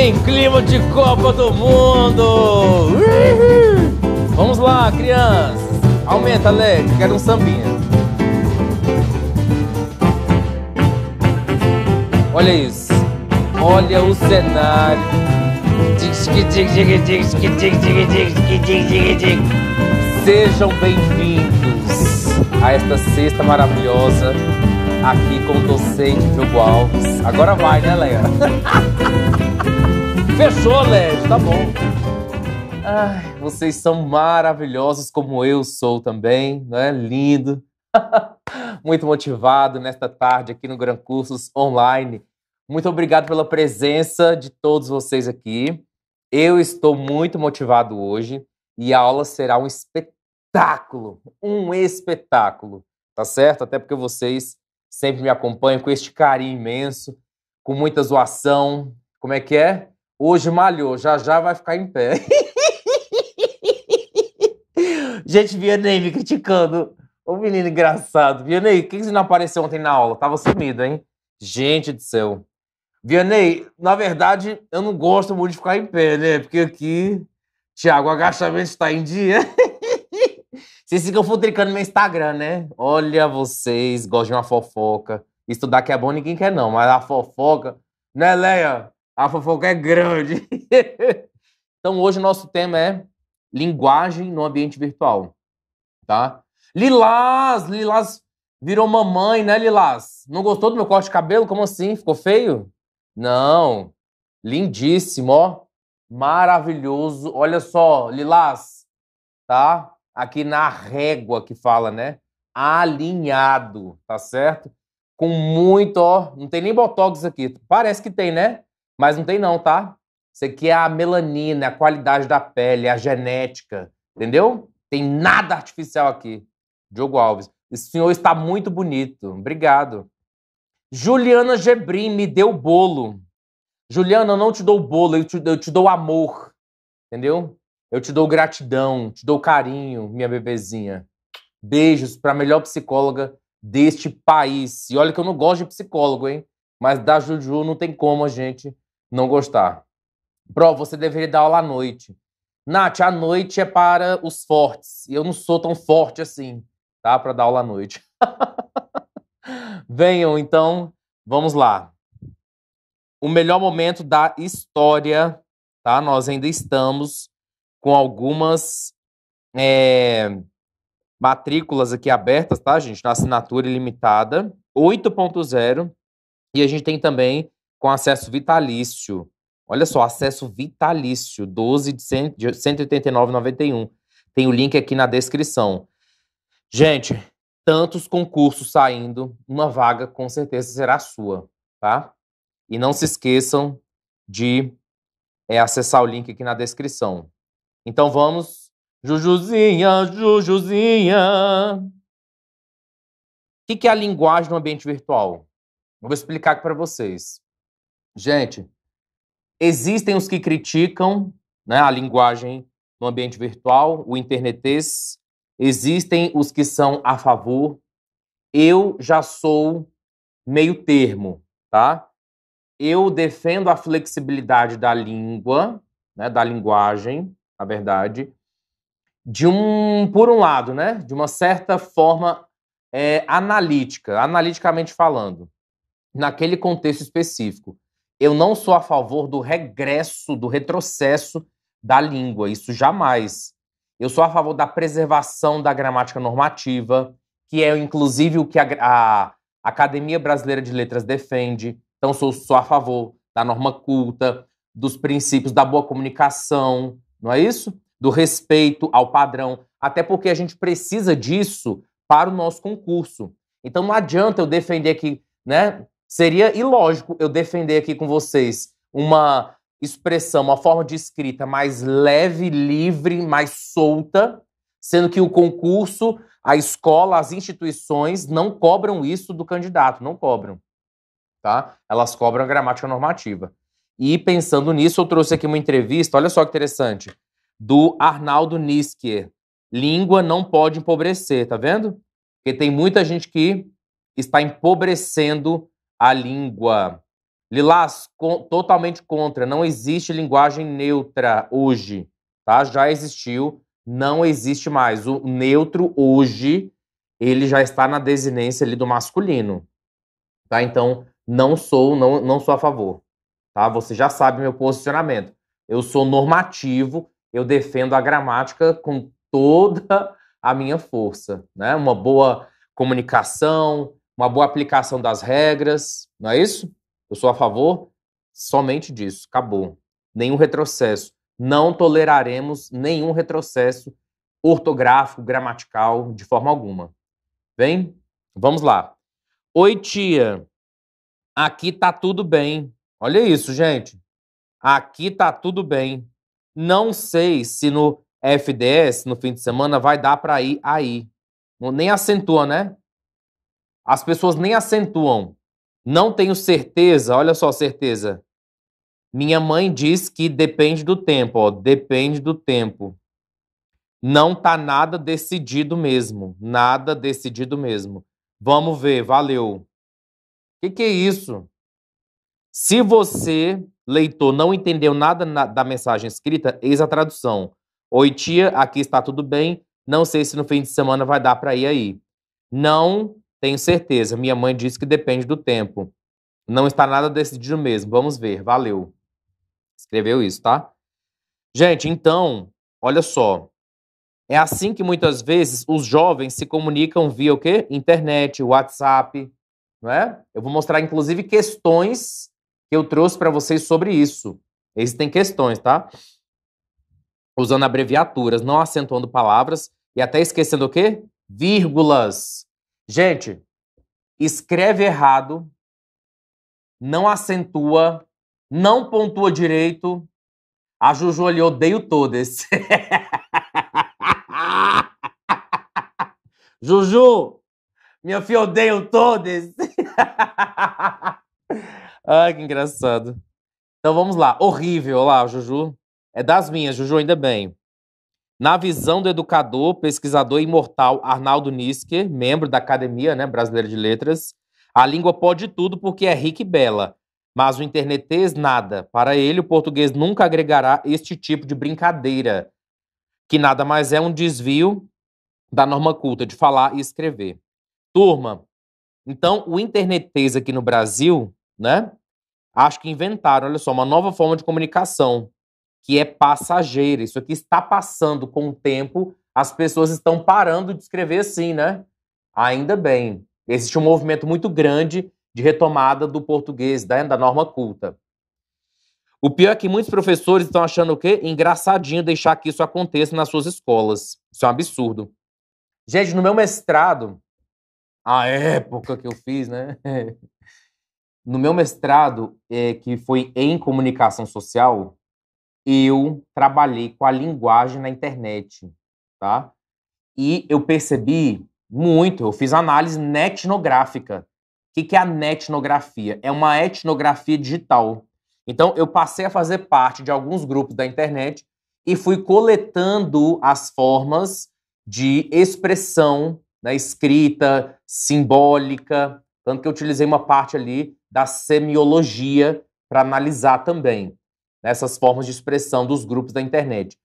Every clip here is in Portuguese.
em clima de Copa do Mundo. Vamos lá, crianças. Aumenta, Alex, quero um sambinha. Olha isso. Olha o cenário. Sejam bem-vindos a esta sexta maravilhosa aqui com o docente Diogo Alves. Agora vai, né, Leia? Fechou, Led, tá bom. Ai, vocês são maravilhosos como eu sou também, não é Lindo. Muito motivado nesta tarde aqui no Gran Cursos Online. Muito obrigado pela presença de todos vocês aqui. Eu estou muito motivado hoje e a aula será um espetáculo, um espetáculo, tá certo? Até porque vocês sempre me acompanham com este carinho imenso, com muita zoação. Como é que é? Hoje malhou, já já vai ficar em pé. Gente, Vianney me criticando. Ô menino engraçado. Vianney, por que você não apareceu ontem na aula? Tava sumido, hein? Gente do céu. Vianney, na verdade, eu não gosto muito de ficar em pé, né? Porque aqui, Tiago, o agachamento está em dia. vocês ficam futricando no meu Instagram, né? Olha vocês, gostam de uma fofoca. Estudar que é bom ninguém quer não, mas a fofoca... Né, Leia? A fofoca é grande. então hoje o nosso tema é linguagem no ambiente virtual, tá? Lilás, Lilás virou mamãe, né, Lilás? Não gostou do meu corte de cabelo? Como assim? Ficou feio? Não. Lindíssimo, ó. Maravilhoso. Olha só, Lilás, tá? Aqui na régua que fala, né? Alinhado, tá certo? Com muito, ó. Não tem nem botox aqui. Parece que tem, né? Mas não tem não, tá? Isso aqui é a melanina, é a qualidade da pele, é a genética, entendeu? Tem nada artificial aqui. Diogo Alves. Esse senhor está muito bonito. Obrigado. Juliana Gebrim me deu bolo. Juliana, eu não te dou bolo, eu te, eu te dou amor. Entendeu? Eu te dou gratidão, te dou carinho, minha bebezinha. Beijos para a melhor psicóloga deste país. E olha que eu não gosto de psicólogo, hein? Mas da Juju não tem como a gente não gostar. Bro, você deveria dar aula à noite. Nath, a noite é para os fortes. E eu não sou tão forte assim, tá? Para dar aula à noite. Venham, então, vamos lá. O melhor momento da história, tá? Nós ainda estamos com algumas é, matrículas aqui abertas, tá, gente? Na assinatura ilimitada, 8.0. E a gente tem também com acesso vitalício. Olha só, acesso vitalício, 12 de 189,91. Tem o link aqui na descrição. Gente, tantos concursos saindo, uma vaga com certeza será sua, tá? E não se esqueçam de é, acessar o link aqui na descrição. Então vamos. Jujuzinha, Jujuzinha. O que é a linguagem no ambiente virtual? Eu vou explicar aqui para vocês. Gente, existem os que criticam né, a linguagem no ambiente virtual, o internetês. Existem os que são a favor. Eu já sou meio termo, tá? Eu defendo a flexibilidade da língua, né, da linguagem, na verdade, de um, por um lado, né, de uma certa forma é, analítica, analiticamente falando, naquele contexto específico. Eu não sou a favor do regresso, do retrocesso da língua, isso jamais. Eu sou a favor da preservação da gramática normativa, que é inclusive o que a, a Academia Brasileira de Letras defende. Então, sou, sou a favor da norma culta, dos princípios da boa comunicação, não é isso? Do respeito ao padrão. Até porque a gente precisa disso para o nosso concurso. Então, não adianta eu defender que né, Seria ilógico eu defender aqui com vocês uma expressão, uma forma de escrita mais leve, livre, mais solta, sendo que o concurso, a escola, as instituições não cobram isso do candidato, não cobram. Tá? Elas cobram a gramática normativa. E pensando nisso, eu trouxe aqui uma entrevista, olha só que interessante, do Arnaldo Nisker. Língua não pode empobrecer, tá vendo? Porque tem muita gente que está empobrecendo a língua. Lilás, totalmente contra. Não existe linguagem neutra hoje, tá? Já existiu, não existe mais. O neutro hoje, ele já está na desinência ali do masculino, tá? Então, não sou, não, não sou a favor, tá? Você já sabe meu posicionamento. Eu sou normativo, eu defendo a gramática com toda a minha força, né? Uma boa comunicação, uma boa aplicação das regras, não é isso? Eu sou a favor somente disso, acabou. Nenhum retrocesso. Não toleraremos nenhum retrocesso ortográfico, gramatical, de forma alguma. Vem? Vamos lá. Oi, tia. Aqui tá tudo bem. Olha isso, gente. Aqui tá tudo bem. Não sei se no FDS, no fim de semana, vai dar para ir aí. Nem acentua, né? As pessoas nem acentuam. Não tenho certeza, olha só, certeza. Minha mãe diz que depende do tempo, ó, depende do tempo. Não tá nada decidido mesmo, nada decidido mesmo. Vamos ver, valeu. O que, que é isso? Se você, leitor, não entendeu nada na, da mensagem escrita, eis a tradução. Oi, tia, aqui está tudo bem. Não sei se no fim de semana vai dar para ir aí. Não tenho certeza. Minha mãe disse que depende do tempo. Não está nada decidido mesmo. Vamos ver. Valeu. Escreveu isso, tá? Gente, então, olha só. É assim que muitas vezes os jovens se comunicam via o quê? Internet, WhatsApp, não é? Eu vou mostrar inclusive questões que eu trouxe para vocês sobre isso. Existem questões, tá? Usando abreviaturas, não acentuando palavras e até esquecendo o quê? Vírgulas. Gente, escreve errado, não acentua, não pontua direito. A Juju ali, odeio todas. Juju, minha filha, odeio todas. Ai, que engraçado. Então vamos lá. Horrível, olha lá, Juju. É das minhas, Juju, ainda bem. Na visão do educador, pesquisador imortal Arnaldo Niske, membro da Academia né, Brasileira de Letras, a língua pode tudo porque é rica e bela, mas o internetês nada. Para ele, o português nunca agregará este tipo de brincadeira, que nada mais é um desvio da norma culta de falar e escrever. Turma, então o internetês aqui no Brasil, né? Acho que inventaram, olha só, uma nova forma de comunicação, que é passageira. Isso aqui está passando com o tempo. As pessoas estão parando de escrever assim, né? Ainda bem. Existe um movimento muito grande de retomada do português, né? da norma culta. O pior é que muitos professores estão achando o quê? Engraçadinho deixar que isso aconteça nas suas escolas. Isso é um absurdo. Gente, no meu mestrado, a época que eu fiz, né? No meu mestrado, é, que foi em comunicação social, eu trabalhei com a linguagem na internet, tá? E eu percebi muito, eu fiz análise netnográfica. O que é a netnografia? É uma etnografia digital. Então, eu passei a fazer parte de alguns grupos da internet e fui coletando as formas de expressão na né, escrita, simbólica, tanto que eu utilizei uma parte ali da semiologia para analisar também nessas formas de expressão dos grupos da internet.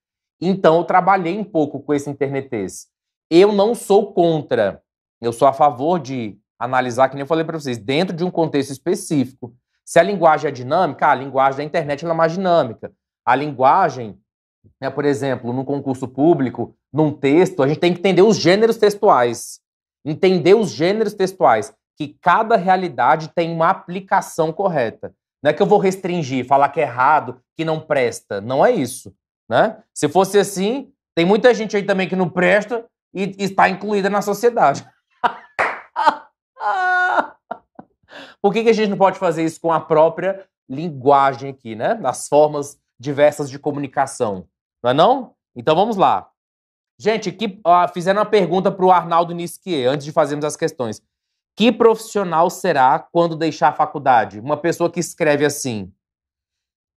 Então eu trabalhei um pouco com esse internetês. Eu não sou contra, eu sou a favor de analisar, que nem eu falei para vocês, dentro de um contexto específico. Se a linguagem é dinâmica, a linguagem da internet é mais dinâmica. A linguagem, né, por exemplo, num concurso público, num texto, a gente tem que entender os gêneros textuais. Entender os gêneros textuais, que cada realidade tem uma aplicação correta. Não é que eu vou restringir, falar que é errado, que não presta. Não é isso. Né? Se fosse assim, tem muita gente aí também que não presta e, está incluída na sociedade. Por que, que a gente não pode fazer isso com a própria linguagem aqui, né? Nas formas diversas de comunicação. Não é não? Então vamos lá. Gente, aqui fizeram uma pergunta para o Arnaldo Nisquier, antes de fazermos as questões. Que profissional será quando deixar a faculdade? Uma pessoa que escreve assim.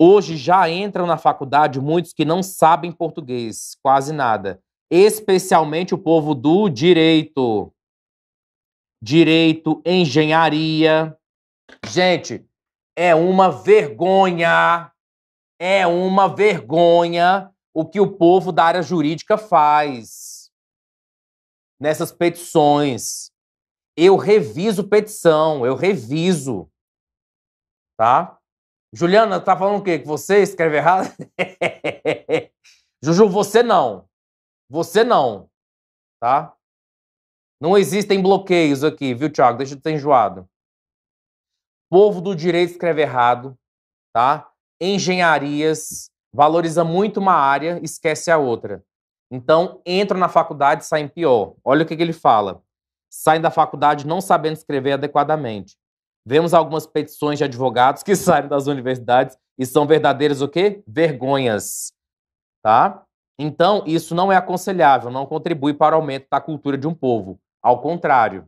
Hoje já entram na faculdade muitos que não sabem português, quase nada. Especialmente o povo do direito. Direito, engenharia. Gente, é uma vergonha. É uma vergonha o que o povo da área jurídica faz nessas petições. Eu reviso petição, eu reviso. Tá? Juliana, tá falando o quê? Que você escreve errado? Juju, você não. Você não. Tá? Não existem bloqueios aqui, viu, Thiago? Deixa de ser enjoado. Povo do direito escreve errado, tá? Engenharias valoriza muito uma área, esquece a outra. Então, entra na faculdade e em pior. Olha o que, que ele fala saem da faculdade não sabendo escrever adequadamente. Vemos algumas petições de advogados que saem das universidades e são verdadeiras o quê? Vergonhas, tá? Então, isso não é aconselhável, não contribui para o aumento da cultura de um povo. Ao contrário.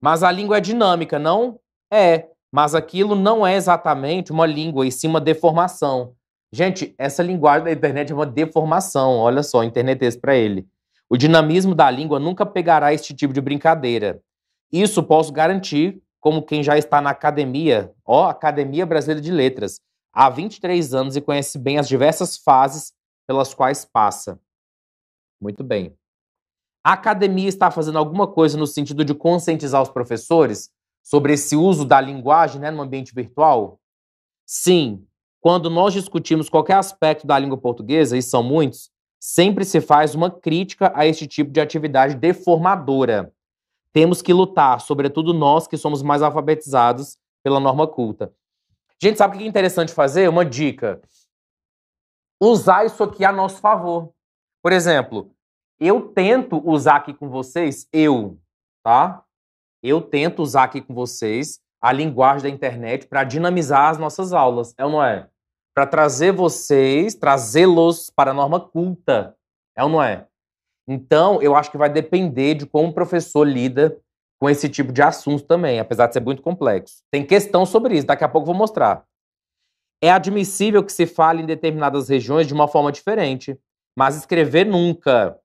Mas a língua é dinâmica, não? É, mas aquilo não é exatamente uma língua, e sim uma deformação. Gente, essa linguagem da internet é uma deformação. Olha só, internetês para ele. O dinamismo da língua nunca pegará este tipo de brincadeira. Isso posso garantir, como quem já está na academia, ó, Academia Brasileira de Letras, há 23 anos e conhece bem as diversas fases pelas quais passa. Muito bem. A academia está fazendo alguma coisa no sentido de conscientizar os professores sobre esse uso da linguagem né, no ambiente virtual? Sim. Quando nós discutimos qualquer aspecto da língua portuguesa, e são muitos, Sempre se faz uma crítica a este tipo de atividade deformadora. Temos que lutar, sobretudo nós que somos mais alfabetizados pela norma culta. Gente, sabe o que é interessante fazer? Uma dica. Usar isso aqui a nosso favor. Por exemplo, eu tento usar aqui com vocês, eu, tá? Eu tento usar aqui com vocês a linguagem da internet para dinamizar as nossas aulas, é ou não é? para trazer vocês, trazê-los para a norma culta. É ou não é? Então, eu acho que vai depender de como o professor lida com esse tipo de assunto também, apesar de ser muito complexo. Tem questão sobre isso, daqui a pouco eu vou mostrar. É admissível que se fale em determinadas regiões de uma forma diferente, mas escrever nunca.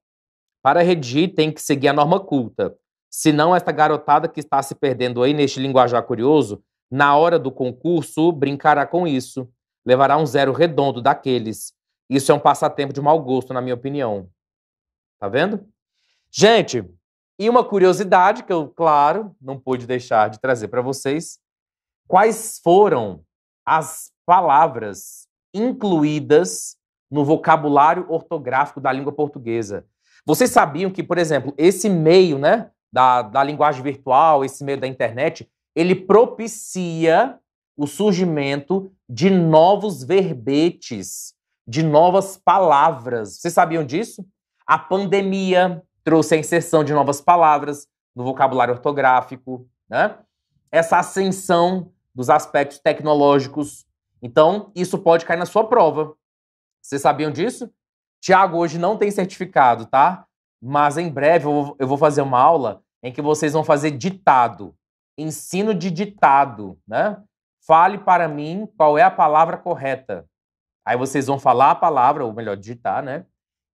Para redigir, tem que seguir a norma culta. Senão, esta garotada que está se perdendo aí neste linguajar curioso, na hora do concurso, brincará com isso levará um zero redondo daqueles. Isso é um passatempo de mau gosto, na minha opinião. Tá vendo? Gente, e uma curiosidade que eu, claro, não pude deixar de trazer para vocês: quais foram as palavras incluídas no vocabulário ortográfico da língua portuguesa? Vocês sabiam que, por exemplo, esse meio né, da, da linguagem virtual, esse meio da internet, ele propicia o surgimento de novos verbetes, de novas palavras. Vocês sabiam disso? A pandemia trouxe a inserção de novas palavras no vocabulário ortográfico, né? Essa ascensão dos aspectos tecnológicos. Então, isso pode cair na sua prova. Vocês sabiam disso? Tiago, hoje não tem certificado, tá? Mas em breve eu vou fazer uma aula em que vocês vão fazer ditado, ensino de ditado, né? fale para mim qual é a palavra correta. Aí vocês vão falar a palavra, ou melhor, digitar, né?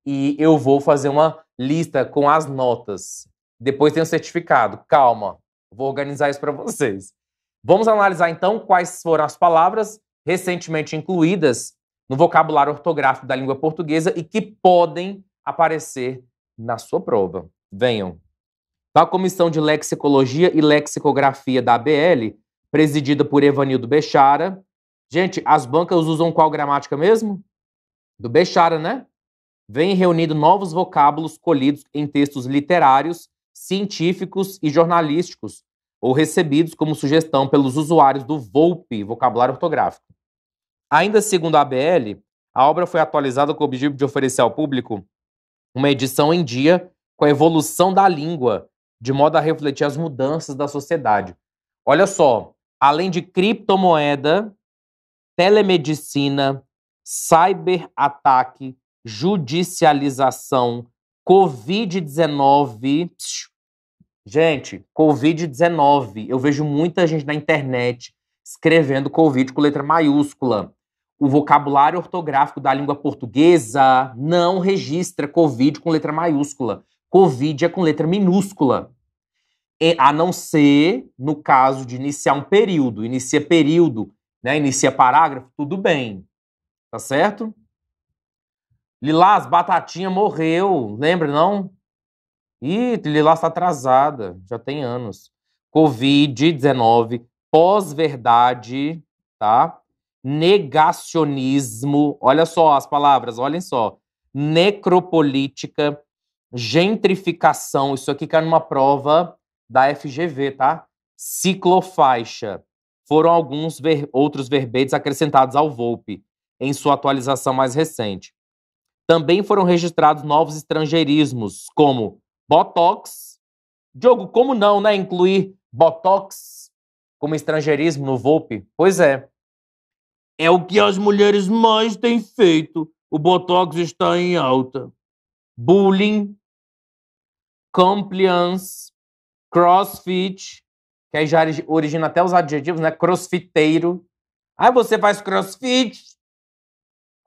E eu vou fazer uma lista com as notas. Depois tem o um certificado. Calma, vou organizar isso para vocês. Vamos analisar então quais foram as palavras recentemente incluídas no vocabulário ortográfico da língua portuguesa e que podem aparecer na sua prova. Venham. A Comissão de Lexicologia e Lexicografia da ABL presidida por Evanildo Bechara. Gente, as bancas usam qual gramática mesmo? Do Bechara, né? Vem reunindo novos vocábulos colhidos em textos literários, científicos e jornalísticos, ou recebidos como sugestão pelos usuários do VOLP, vocabulário ortográfico. Ainda segundo a ABL, a obra foi atualizada com o objetivo de oferecer ao público uma edição em dia com a evolução da língua, de modo a refletir as mudanças da sociedade. Olha só, além de criptomoeda, telemedicina, cyberataque, judicialização, Covid-19. Gente, Covid-19. Eu vejo muita gente na internet escrevendo Covid com letra maiúscula. O vocabulário ortográfico da língua portuguesa não registra Covid com letra maiúscula. Covid é com letra minúscula a não ser no caso de iniciar um período. Inicia período, né? inicia parágrafo, tudo bem. Tá certo? Lilás, batatinha morreu, lembra não? Ih, Lilás está atrasada, já tem anos. Covid-19, pós-verdade, tá? Negacionismo, olha só as palavras, olhem só. Necropolítica, gentrificação, isso aqui cai numa prova da FGV, tá? Ciclofaixa. Foram alguns ver outros verbetes acrescentados ao Volpe em sua atualização mais recente. Também foram registrados novos estrangeirismos, como Botox. Diogo, como não, né? Incluir Botox como estrangeirismo no Volpe? Pois é. É o que as mulheres mais têm feito. O Botox está em alta. Bullying, compliance, crossfit, que aí já origina até os adjetivos, né? Crossfiteiro. Aí você faz crossfit,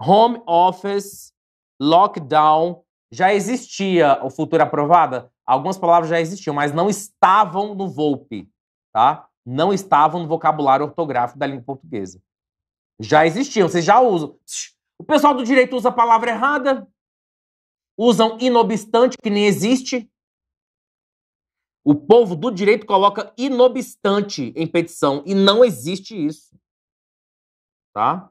home office, lockdown. Já existia o Futura Aprovada? Algumas palavras já existiam, mas não estavam no Volpe, tá? Não estavam no vocabulário ortográfico da língua portuguesa. Já existiam, vocês já usam. O pessoal do direito usa a palavra errada, usam inobstante, que nem existe, o povo do direito coloca inobstante em petição e não existe isso. Tá?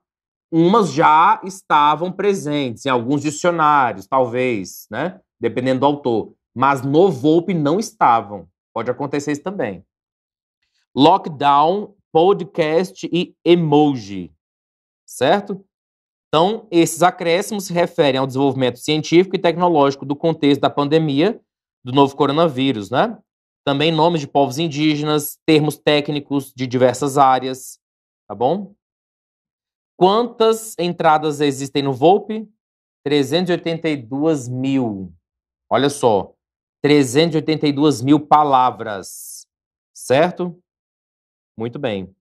Umas já estavam presentes em alguns dicionários, talvez, né? Dependendo do autor. Mas no Volpe não estavam. Pode acontecer isso também. Lockdown, podcast e emoji. Certo? Então, esses acréscimos se referem ao desenvolvimento científico e tecnológico do contexto da pandemia do novo coronavírus, né? também nomes de povos indígenas, termos técnicos de diversas áreas, tá bom? Quantas entradas existem no Volpe? 382 mil. Olha só, 382 mil palavras, certo? Muito bem.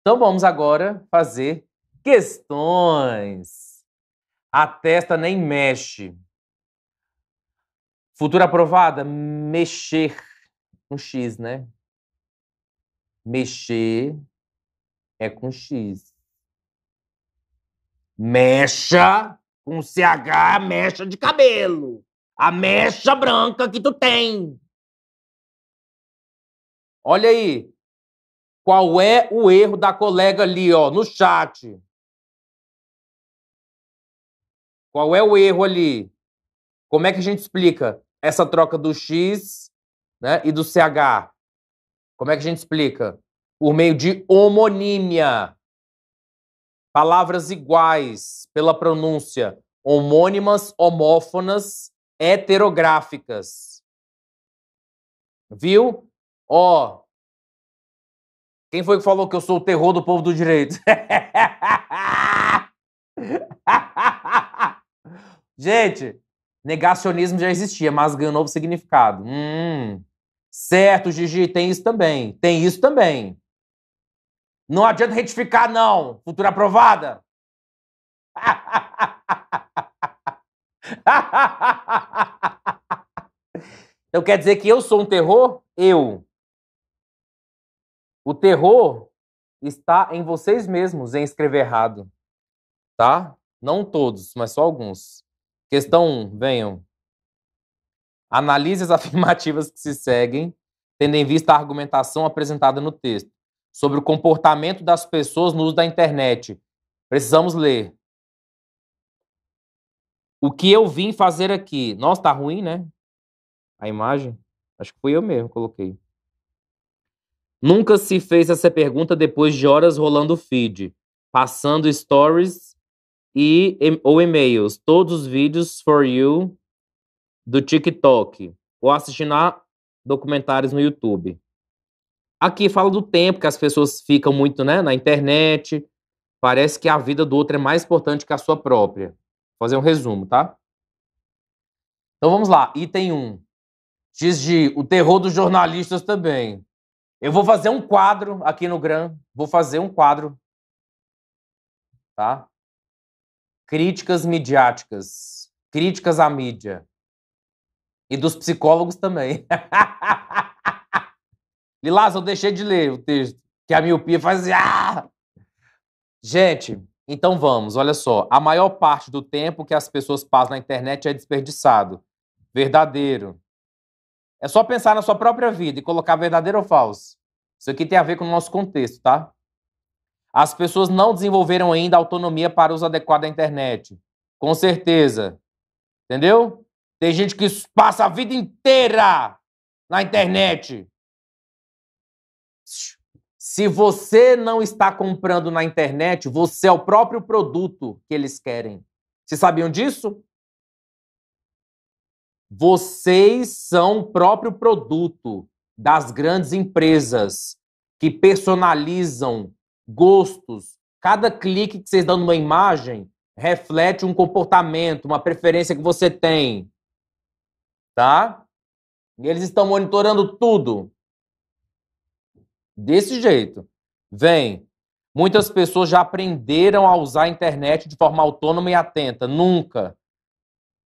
Então vamos agora fazer questões. A testa nem mexe. Futura aprovada? Mexer com X, né? Mexer é com X. Mecha com CH, mecha de cabelo. A mecha branca que tu tem. Olha aí. Qual é o erro da colega ali, ó, no chat? Qual é o erro ali? Como é que a gente explica essa troca do X né, e do CH. Como é que a gente explica? Por meio de homonímia. Palavras iguais pela pronúncia, homônimas, homófonas, heterográficas. Viu? Ó. Quem foi que falou que eu sou o terror do povo do direito? gente, negacionismo já existia, mas ganhou um novo significado. Hum. Certo, Gigi, tem isso também. Tem isso também. Não adianta retificar, não. Futura aprovada. então quer dizer que eu sou um terror? Eu. O terror está em vocês mesmos em escrever errado. Tá? Não todos, mas só alguns. Questão 1, um, venham. Analise as afirmativas que se seguem, tendo em vista a argumentação apresentada no texto sobre o comportamento das pessoas no uso da internet. Precisamos ler. O que eu vim fazer aqui? Nossa, tá ruim, né? A imagem? Acho que fui eu mesmo que coloquei. Nunca se fez essa pergunta depois de horas rolando feed, passando stories e ou e-mails. Todos os vídeos for you do TikTok ou assistindo a documentários no YouTube. Aqui fala do tempo que as pessoas ficam muito né, na internet. Parece que a vida do outro é mais importante que a sua própria. Vou fazer um resumo, tá? Então vamos lá. Item 1. diz de o terror dos jornalistas também. Eu vou fazer um quadro aqui no Gran. Vou fazer um quadro. Tá? Críticas midiáticas. Críticas à mídia. E dos psicólogos também. Lilás, eu deixei de ler o texto, que a miopia fazia. Ah! Gente, então vamos, olha só. A maior parte do tempo que as pessoas passam na internet é desperdiçado. Verdadeiro. É só pensar na sua própria vida e colocar verdadeiro ou falso. Isso aqui tem a ver com o nosso contexto, tá? As pessoas não desenvolveram ainda autonomia para uso adequado à internet. Com certeza. Entendeu? Tem gente que passa a vida inteira na internet. Se você não está comprando na internet, você é o próprio produto que eles querem. Vocês sabiam disso? Vocês são o próprio produto das grandes empresas que personalizam gostos. Cada clique que vocês dão numa imagem reflete um comportamento, uma preferência que você tem tá? E eles estão monitorando tudo. Desse jeito. Vem. Muitas pessoas já aprenderam a usar a internet de forma autônoma e atenta. Nunca.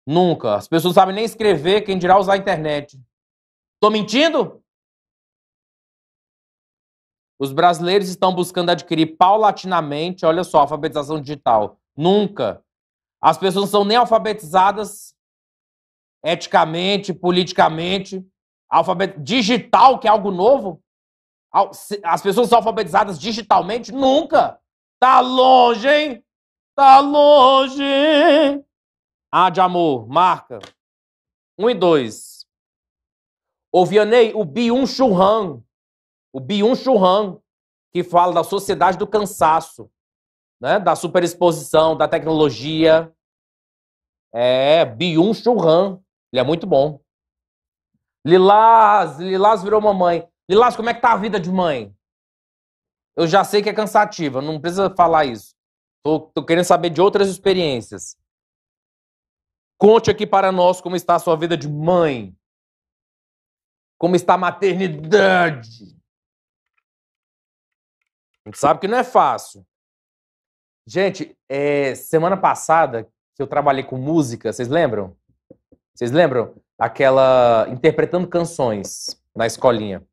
Nunca. As pessoas não sabem nem escrever, quem dirá usar a internet. Tô mentindo? Os brasileiros estão buscando adquirir paulatinamente, olha só, alfabetização digital. Nunca. As pessoas não são nem alfabetizadas eticamente, politicamente, alfabet... digital, que é algo novo? As pessoas são alfabetizadas digitalmente? Nunca! Tá longe, hein? Tá longe! Ah, de amor, marca. Um e dois. O Vianney, o Biun Churran, o Biun Churran, que fala da sociedade do cansaço, né? da superexposição, da tecnologia. É, Biun Churran. Ele é muito bom. Lilás, Lilás virou mamãe. Lilás, como é que tá a vida de mãe? Eu já sei que é cansativa, não precisa falar isso. Tô, tô querendo saber de outras experiências. Conte aqui para nós como está a sua vida de mãe. Como está a maternidade. A gente sabe que não é fácil. Gente, é, semana passada que eu trabalhei com música, vocês lembram? Vocês lembram? Aquela. Interpretando canções na escolinha.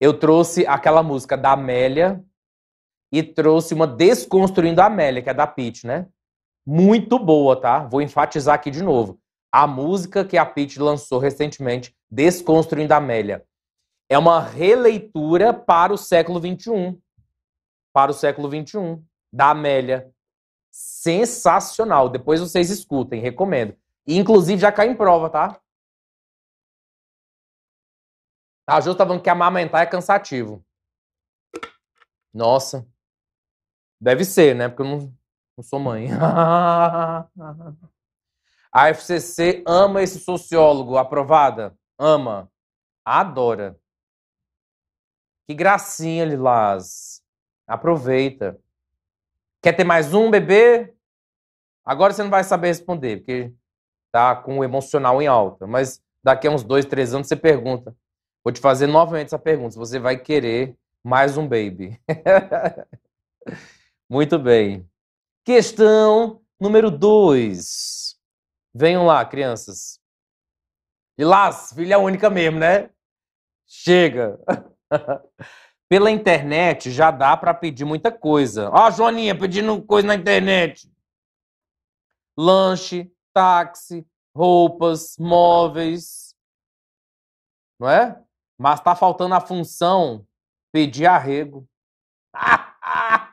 Eu trouxe aquela música da Amélia e trouxe uma Desconstruindo a Amélia, que é da Pitt, né? Muito boa, tá? Vou enfatizar aqui de novo. A música que a Pitt lançou recentemente, Desconstruindo a Amélia, é uma releitura para o século XXI. Para o século XXI, da Amélia. Sensacional. Depois vocês escutem, recomendo. E, inclusive, já cai em prova, tá? A tá, Ju tá falando que amamentar é cansativo. Nossa. Deve ser, né? Porque eu não, não sou mãe. A FCC ama esse sociólogo. Aprovada? Ama. Adora. Que gracinha, Lilás. Aproveita. Quer ter mais um bebê? Agora você não vai saber responder, porque tá com o emocional em alta. Mas daqui a uns dois, três anos você pergunta. Vou te fazer novamente essa pergunta. Você vai querer mais um baby? Muito bem. Questão número dois. Venham lá, crianças. Lilás, filha é única mesmo, né? Chega. Pela internet já dá para pedir muita coisa. Ó, ah, Joaninha pedindo coisa na internet. Lanche, táxi, roupas, móveis, não é? Mas está faltando a função pedir arrego. a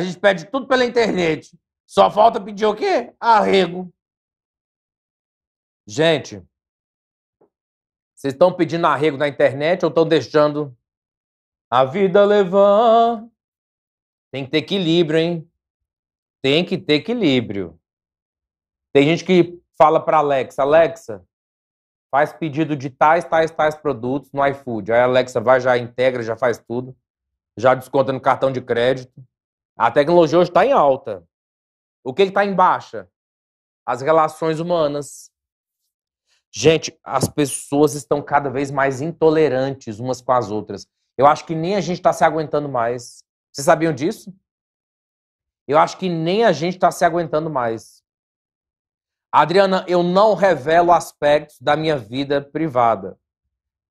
gente pede tudo pela internet. Só falta pedir o quê? Arrego. Gente, vocês estão pedindo arrego na internet ou estão deixando a vida levar? Tem que ter equilíbrio, hein? Tem que ter equilíbrio. Tem gente que fala para Alexa, Alexa, faz pedido de tais, tais, tais produtos no iFood. Aí a Alexa vai, já integra, já faz tudo, já desconta no cartão de crédito. A tecnologia hoje está em alta. O que está em baixa? As relações humanas. Gente, as pessoas estão cada vez mais intolerantes umas com as outras. Eu acho que nem a gente está se aguentando mais. Vocês sabiam disso? Eu acho que nem a gente está se aguentando mais. Adriana, eu não revelo aspectos da minha vida privada,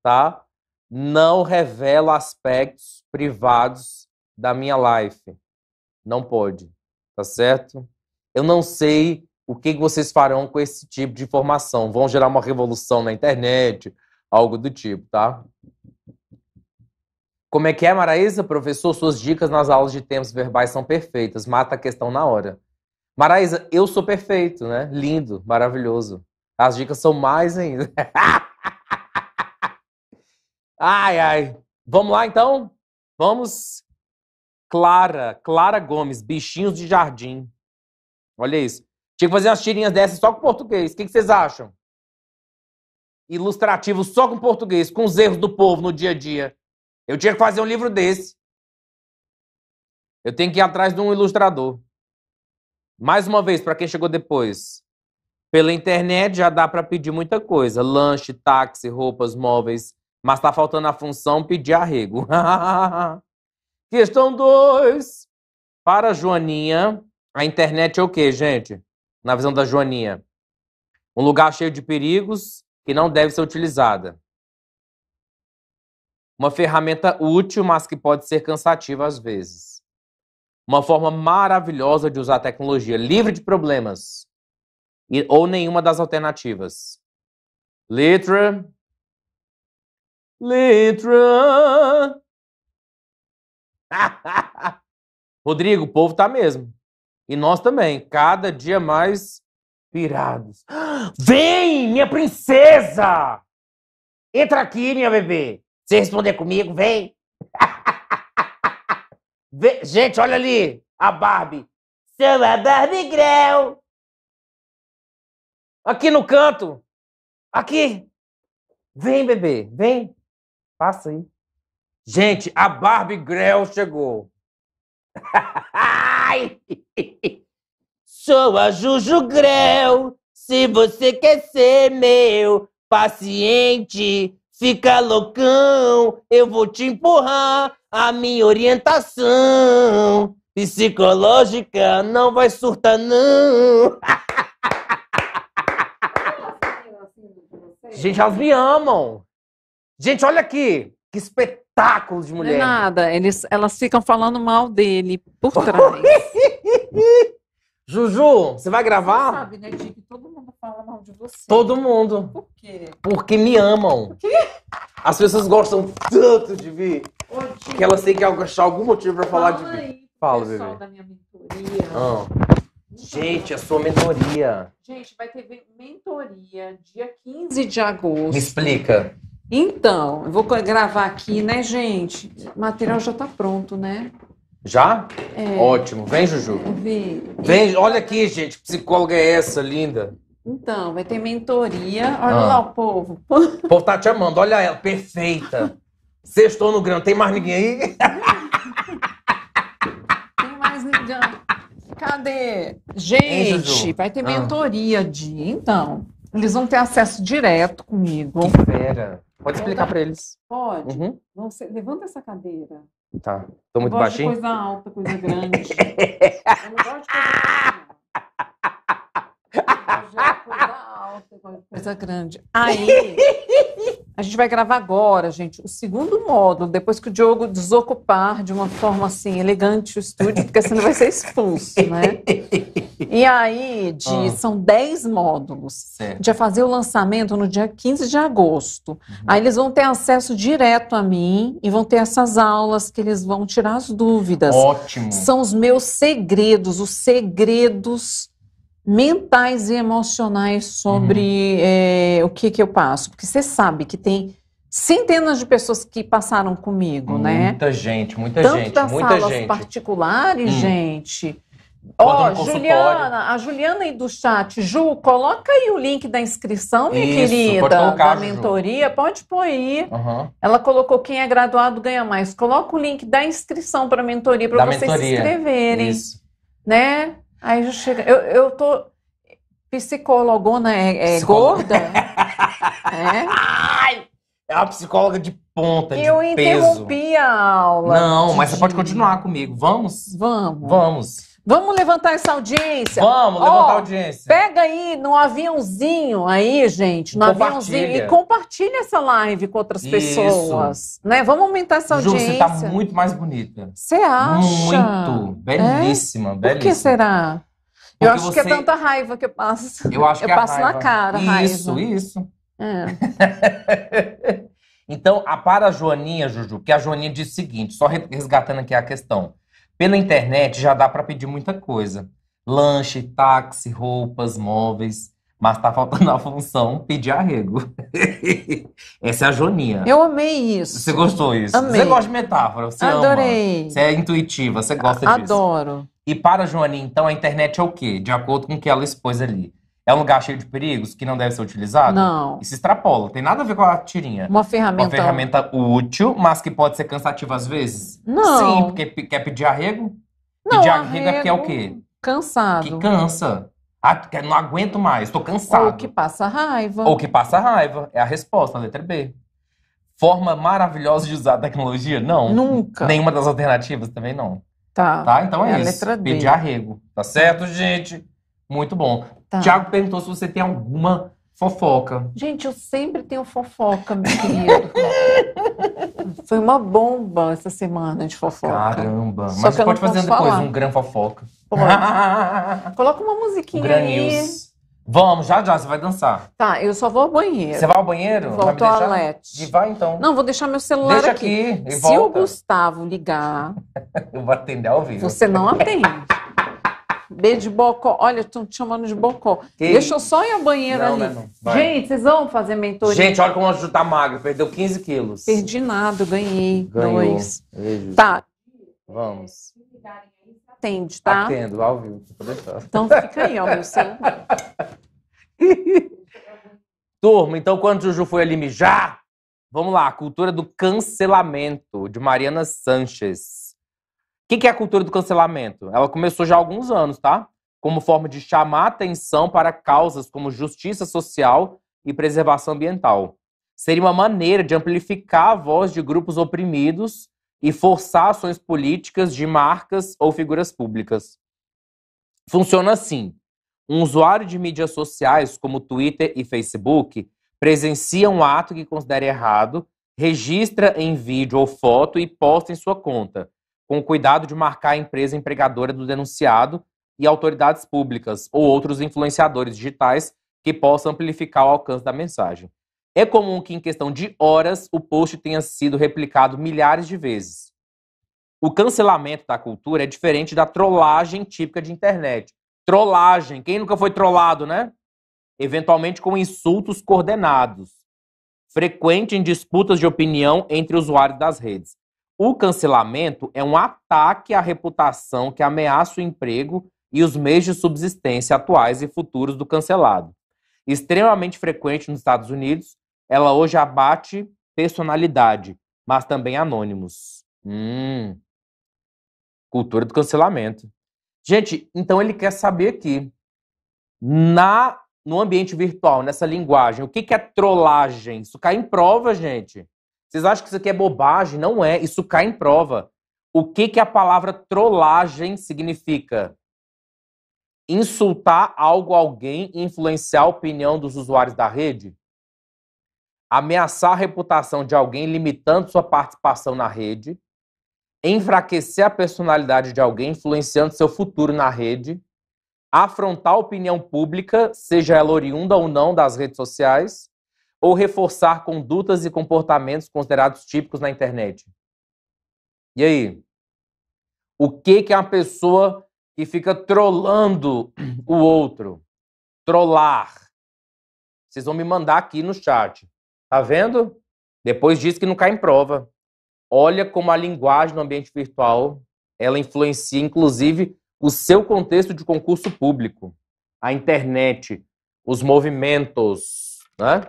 tá? Não revelo aspectos privados da minha life. Não pode, tá certo? Eu não sei o que vocês farão com esse tipo de informação. Vão gerar uma revolução na internet, algo do tipo, tá? Como é que é, Maraísa? Professor, suas dicas nas aulas de tempos verbais são perfeitas. Mata a questão na hora. Maraísa, eu sou perfeito, né? Lindo, maravilhoso. As dicas são mais ainda. ai, ai. Vamos lá, então? Vamos. Clara, Clara Gomes, bichinhos de jardim. Olha isso. Tinha que fazer umas tirinhas dessas só com português. O que, que vocês acham? Ilustrativo só com português, com os erros do povo no dia a dia. Eu tinha que fazer um livro desse. Eu tenho que ir atrás de um ilustrador. Mais uma vez, para quem chegou depois, pela internet já dá para pedir muita coisa: lanche, táxi, roupas, móveis. Mas está faltando a função pedir arrego. Questão 2. Para a Joaninha, a internet é o quê, gente? Na visão da Joaninha. Um lugar cheio de perigos que não deve ser utilizada. Uma ferramenta útil, mas que pode ser cansativa às vezes. Uma forma maravilhosa de usar a tecnologia, livre de problemas e, ou nenhuma das alternativas. Litra. Litra. Rodrigo, o povo tá mesmo. E nós também, cada dia mais pirados. Vem, minha princesa! Entra aqui, minha bebê. Você responder comigo, vem. Vê... Gente, olha ali a Barbie. Sou a Barbie Grell. Aqui no canto. Aqui. Vem, bebê, vem. Passa aí. Gente, a Barbie Grell chegou. Sou a Juju Grell. Se você quer ser meu paciente, Fica loucão, eu vou te empurrar. A minha orientação psicológica não vai surtar, não. Gente, elas me amam. Gente, olha aqui. Que espetáculo de mulher. Não é nada. Eles, elas ficam falando mal dele por trás. Juju, você vai gravar? Você sabe, né, Di, que todo mundo fala mal de você. Todo mundo. Por quê? Porque me amam. Por quê? As pessoas gostam tanto de mim Ô, Di, que elas têm que achar algum motivo pra falar de mim. Fala, bebê. pessoal da minha mentoria. Ah. Gente, a sua mentoria. Gente, vai ter mentoria dia 15 de agosto. Me explica. Então, eu vou gravar aqui, né, gente? O material já tá pronto, né? Já? É. Ótimo. Vem, Juju. Vem. olha aqui, gente. Psicóloga é essa, linda. Então, vai ter mentoria. Olha ah. lá o povo. O povo tá te amando. Olha ela, perfeita. Sextou no grão. Tem mais ninguém aí? Tem mais ninguém. Cadê? Gente, Ei, vai ter ah. mentoria de. Então, eles vão ter acesso direto comigo. Que fera. Pode explicar para eles. Pode. Uhum. levanta essa cadeira. Tá. Tô muito eu gosto baixinho? De coisa alta, coisa grande. eu não gosto de coisa, eu gosto de coisa alta, coisa grande. Aí a gente vai gravar agora, gente, o segundo módulo, depois que o Diogo desocupar de uma forma assim elegante o estúdio, porque senão vai ser expulso, né? E aí, de, ah. são 10 módulos. Certo. A gente vai fazer o lançamento no dia 15 de agosto. Uhum. Aí eles vão ter acesso direto a mim e vão ter essas aulas que eles vão tirar as dúvidas. Ótimo. São os meus segredos, os segredos mentais e emocionais sobre uhum. é, o que, que eu passo. Porque você sabe que tem centenas de pessoas que passaram comigo, muita né? Muita gente, muita Tanto gente, das muita salas gente. particulares, hum. gente. Ó, oh, Juliana, a Juliana aí do chat, Ju, coloca aí o link da inscrição, minha Isso, querida, pode colocar, da mentoria, Ju. pode pôr aí. Uhum. Ela colocou quem é graduado ganha mais. Coloca o link da inscrição para mentoria para vocês mentoria. se inscreverem, Isso. né? Aí já chega. Eu, eu tô. psicologona é, é gorda? é? Ai, é uma psicóloga de ponta, de eu peso. Eu interrompi a aula. Não, mas você pode continuar comigo. Vamos? Vamos. Vamos. Vamos levantar essa audiência. Vamos levantar a audiência. Pega aí no aviãozinho aí, gente, no compartilha. aviãozinho e compartilha essa live com outras Isso. pessoas, né? Vamos aumentar essa audiência. Ju, você tá muito mais bonita. Você acha? Muito, belíssima, é? belíssima. Por que será? Porque eu acho você... que é tanta raiva que eu passo. Eu acho que eu é passo na cara, isso, raiva. Isso, isso. É. então, a para a Joaninha, Juju, que a Joaninha diz o seguinte, só resgatando aqui a questão. Pela internet já dá para pedir muita coisa: lanche, táxi, roupas, móveis. Mas tá faltando a função pedir arrego. Essa é a Joninha. Eu amei isso. Você gostou disso? Amei. Você gosta de metáfora, você Adorei. ama. Você é intuitiva, você gosta Adoro. disso. Adoro. E para a Joaninha, então, a internet é o quê? De acordo com o que ela expôs ali. É um lugar cheio de perigos que não deve ser utilizado? Não. Isso extrapola, tem nada a ver com a tirinha. Uma ferramenta. Uma ferramenta útil, mas que pode ser cansativa às vezes? Não. Sim, porque quer pedir arrego? Não, pedir arrego, é é o quê? Cansado. Que cansa. Ah, não aguento mais, tô cansado. Ou que passa raiva. Ou que passa raiva. É a resposta, a letra B. Forma maravilhosa de usar a tecnologia? Não. Nunca. Nenhuma das alternativas também não. Tá. Tá? Então é, é isso. Letra D. Pedir arrego. Tá certo, gente? Muito bom. Tá. Tiago perguntou se você tem alguma fofoca. Gente, eu sempre tenho fofoca, meu querido. Foi uma bomba essa semana de fofoca. Caramba. Só Mas você pode fazer depois falar. um grande fofoca. Coloca uma musiquinha aí. News. Vamos, já já, você vai dançar. Tá, eu só vou ao banheiro. Você vai ao banheiro? Vou ao toalete. E vai então. Não, vou deixar meu celular Deixa aqui. aqui Se volta. o Gustavo ligar... eu vou atender ao vivo. Você não atende. B de Bocó. Olha, estão te chamando de Bocó. Que... Deixa eu só ir ao banheiro não, ali. Né, não, não. Gente, vocês vão fazer mentoria? Gente, olha como o Anjo tá magro. Perdeu 15 quilos. Perdi nada, ganhei Ganhou. dois. Beijo. Tá. Vamos. Atende, tá? Atendo, ao vivo. Então fica aí, ó, meu senhor. Turma, então quando o Juju foi ali mijar, vamos lá, cultura do cancelamento, de Mariana Sanches que, que é a cultura do cancelamento? Ela começou já há alguns anos, tá? Como forma de chamar atenção para causas como justiça social e preservação ambiental. Seria uma maneira de amplificar a voz de grupos oprimidos e forçar ações políticas de marcas ou figuras públicas. Funciona assim: um usuário de mídias sociais, como Twitter e Facebook, presencia um ato que considera errado, registra em vídeo ou foto e posta em sua conta com o cuidado de marcar a empresa empregadora do denunciado e autoridades públicas ou outros influenciadores digitais que possam amplificar o alcance da mensagem. É comum que, em questão de horas, o post tenha sido replicado milhares de vezes. O cancelamento da cultura é diferente da trollagem típica de internet. Trollagem, quem nunca foi trollado, né? Eventualmente com insultos coordenados. Frequente em disputas de opinião entre usuários das redes. O cancelamento é um ataque à reputação que ameaça o emprego e os meios de subsistência atuais e futuros do cancelado. Extremamente frequente nos Estados Unidos, ela hoje abate personalidade, mas também anônimos. Hum. Cultura do cancelamento. Gente, então ele quer saber aqui, na, no ambiente virtual, nessa linguagem, o que, que é trollagem? Isso cai em prova, gente. Vocês acham que isso aqui é bobagem? Não é, isso cai em prova. O que, que a palavra trollagem significa? Insultar algo alguém e influenciar a opinião dos usuários da rede? Ameaçar a reputação de alguém limitando sua participação na rede? Enfraquecer a personalidade de alguém influenciando seu futuro na rede? Afrontar a opinião pública, seja ela oriunda ou não das redes sociais? ou reforçar condutas e comportamentos considerados típicos na internet? E aí? O que que é uma pessoa que fica trollando o outro? Trollar. Vocês vão me mandar aqui no chat. Tá vendo? Depois diz que não cai em prova. Olha como a linguagem no ambiente virtual, ela influencia inclusive o seu contexto de concurso público, a internet, os movimentos, né?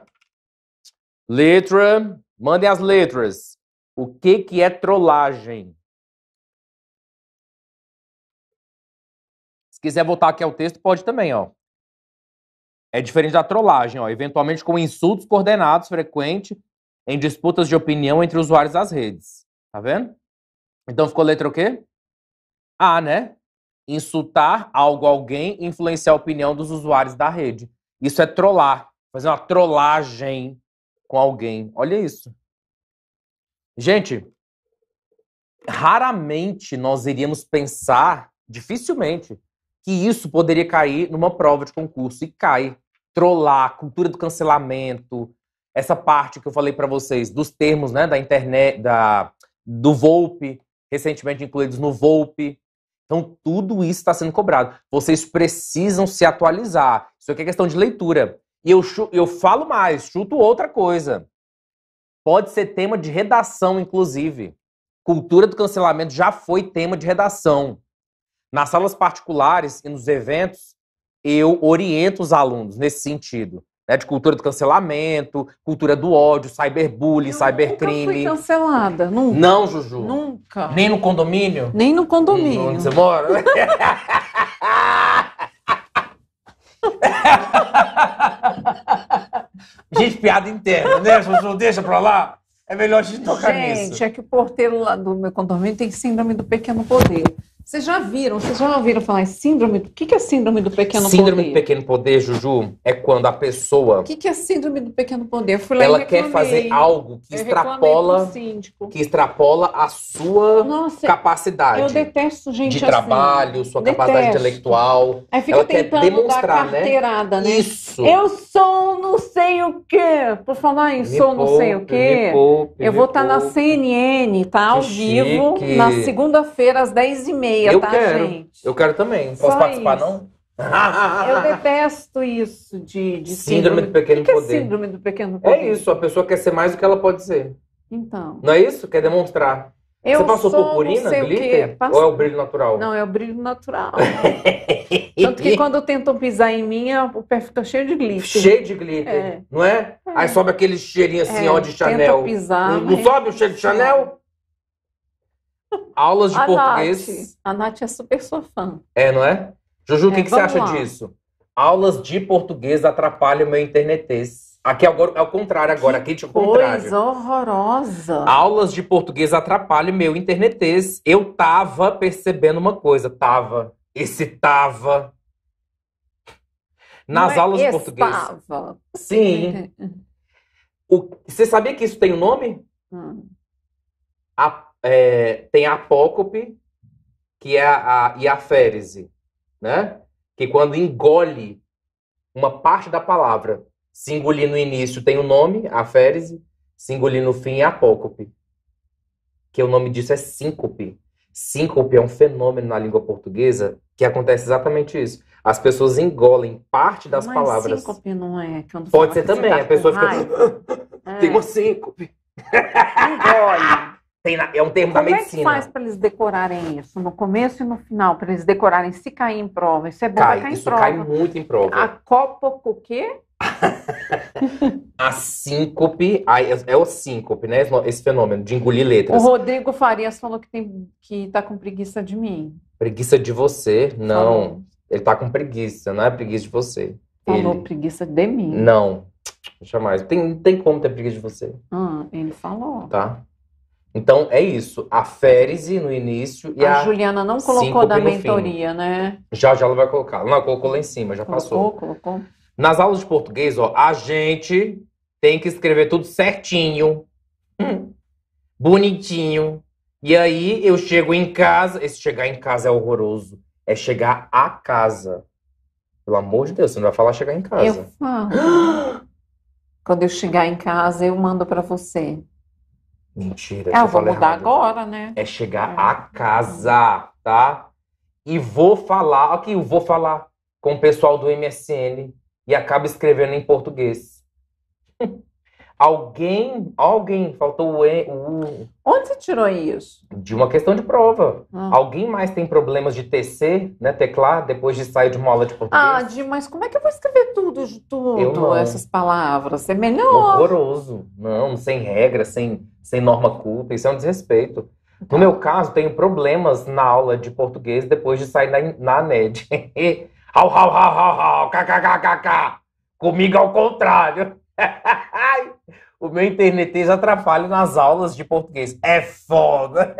Letra, mandem as letras. O que, que é trollagem? Se quiser voltar aqui ao texto, pode também, ó. É diferente da trollagem, ó. Eventualmente com insultos coordenados frequente em disputas de opinião entre usuários das redes. Tá vendo? Então ficou letra o quê? A, né? Insultar algo, alguém, influenciar a opinião dos usuários da rede. Isso é trollar. Fazer uma trollagem com alguém. Olha isso. Gente, raramente nós iríamos pensar, dificilmente, que isso poderia cair numa prova de concurso. E cai. Trollar, cultura do cancelamento, essa parte que eu falei para vocês dos termos né, da internet, da, do Volpe, recentemente incluídos no Volpe. Então, tudo isso está sendo cobrado. Vocês precisam se atualizar. Isso aqui é questão de leitura. E eu, eu falo mais, chuto outra coisa. Pode ser tema de redação, inclusive. Cultura do cancelamento já foi tema de redação. Nas salas particulares e nos eventos, eu oriento os alunos nesse sentido. Né, de cultura do cancelamento, cultura do ódio, cyberbullying, cybercrime. Nunca fui cancelada, nunca. Não, Juju. Nunca. Nem no condomínio? Nem no condomínio. Hum, onde você mora? gente, piada interna, né? Se você deixa pra lá, é melhor a gente tocar gente, nisso. Gente, é que o porteiro lá do meu condomínio tem síndrome do pequeno poder. Vocês já viram, vocês já ouviram falar em síndrome? O que, que é síndrome do pequeno síndrome poder? Síndrome do pequeno poder, Juju, é quando a pessoa. O que, que é síndrome do pequeno poder? Eu fui lá ela quer fazer algo que extrapola, que extrapola a sua Nossa, capacidade. Eu detesto gente de assim. trabalho, sua detesto. capacidade intelectual. Aí fica ela tentando quer demonstrar, dar né? né? Isso. Eu sou não sei o quê. Por falar em me sou poupe, não sei o quê. Poupe, eu vou estar tá na CNN, tá? Ao vivo, na segunda-feira às 10h30 meia, eu tá, quero. gente? Eu quero também. Posso Só participar, isso. não? Eu detesto isso de, de síndrome, síndrome do pequeno que é poder. É síndrome do pequeno poder. É isso, a pessoa quer ser mais do que ela pode ser. Então. Não é isso? Quer demonstrar. Eu Você passou purpurina, glitter? Passo... Ou é o brilho natural? Não, é o brilho natural. Tanto que quando tentam pisar em mim, é, o pé fica cheio de glitter. Cheio de glitter, é. não é? é? Aí sobe aquele cheirinho assim, é, ó, de Chanel. Tenta pisar. Não, sobe o cheiro de Chanel? Aulas de a português. Nath. A Nath é super sua fã. É, não é? Juju, o é, que, que você acha lá. disso? Aulas de português atrapalham meu internetês. Aqui agora é o contrário agora, que aqui é o contrário. Coisa horrorosa. Aulas de português atrapalham meu internetês. Eu tava percebendo uma coisa, tava. Esse tava. Nas não é aulas de português. Estava. Sim. O, você sabia que isso tem um nome? Hum. A é, tem a apócope, que é a, a, e a férise, né? que quando engole uma parte da palavra, se engolir no início tem o um nome, a férise, se engolir no fim é apócope, que o nome disso é síncope. Síncope é um fenômeno na língua portuguesa que acontece exatamente isso. As pessoas engolem parte das Mas palavras. Síncope não é quando Pode ser também, a pessoa fica. É. Tem uma é. síncope. Engole tem na, é um termo Como da medicina. Como é que faz para eles decorarem isso? No começo e no final, para eles decorarem se cair em prova. Isso é bom cai, cair em prova. Isso cai muito em prova. A copa o quê? a síncope, a, é o síncope, né? Esse fenômeno de engolir letras. O Rodrigo Farias falou que, tem, que tá com preguiça de mim. Preguiça de você? Não. Falou. Ele tá com preguiça, não é preguiça de você. Falou ele... preguiça de mim. Não. Jamais. Tem, tem como ter preguiça de você. Ah, ele falou. Tá. Então é isso, a férise no início e a, a Juliana não colocou da mentoria, né? Já já ela vai colocar. Não, colocou lá em cima, já colocou, passou. Colocou. Nas aulas de português, ó, a gente tem que escrever tudo certinho, hum, bonitinho. E aí eu chego em casa, esse chegar em casa é horroroso, é chegar a casa. Pelo amor de Deus, você não vai falar chegar em casa. Eu falo. Quando eu chegar em casa, eu mando para você. Mentira. É, eu vou mudar errado. agora, né? É chegar é. a casa, tá? E vou falar, aqui, eu vou falar com o pessoal do MSN e acaba escrevendo em português. Alguém, alguém, faltou o, e, o, Onde você tirou isso? De uma questão de prova. Ah. Alguém mais tem problemas de TC, né, teclar, depois de sair de uma aula de português? Ah, de, mas como é que eu vou escrever tudo, tudo, essas palavras? É melhor. Horroroso. Não, sem regra, sem, sem norma culta, isso é um desrespeito. No meu caso, tenho problemas na aula de português depois de sair na, na NED. Hau, hau, hau, hau, hau, kkkk. Comigo ao contrário. o meu internetês atrapalha nas aulas de português. É foda.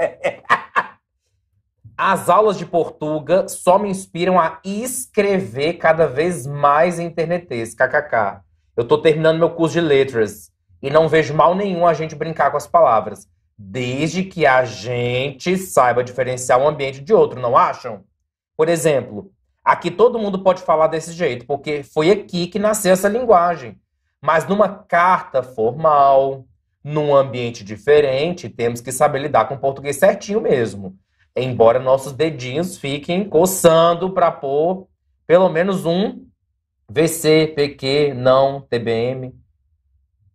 As aulas de portuga só me inspiram a escrever cada vez mais internetês. KKK. Eu tô terminando meu curso de letras e não vejo mal nenhum a gente brincar com as palavras, desde que a gente saiba diferenciar um ambiente de outro, não acham? Por exemplo, aqui todo mundo pode falar desse jeito, porque foi aqui que nasceu essa linguagem. Mas numa carta formal, num ambiente diferente, temos que saber lidar com o português certinho mesmo. Embora nossos dedinhos fiquem coçando para pôr pelo menos um VC, PQ, não, TBM,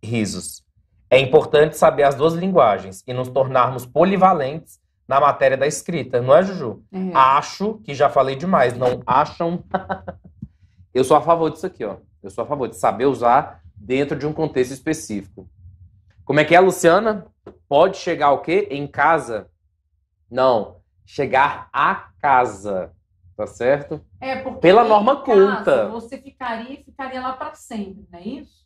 risos. É importante saber as duas linguagens e nos tornarmos polivalentes na matéria da escrita, não é, Juju? Uhum. Acho que já falei demais, não acham? Eu sou a favor disso aqui, ó. Eu sou a favor de saber usar dentro de um contexto específico. Como é que é, Luciana? Pode chegar o quê? Em casa? Não, chegar à casa, tá certo? É, porque pela norma casa, culta. Você ficaria e ficaria lá para sempre, não é isso?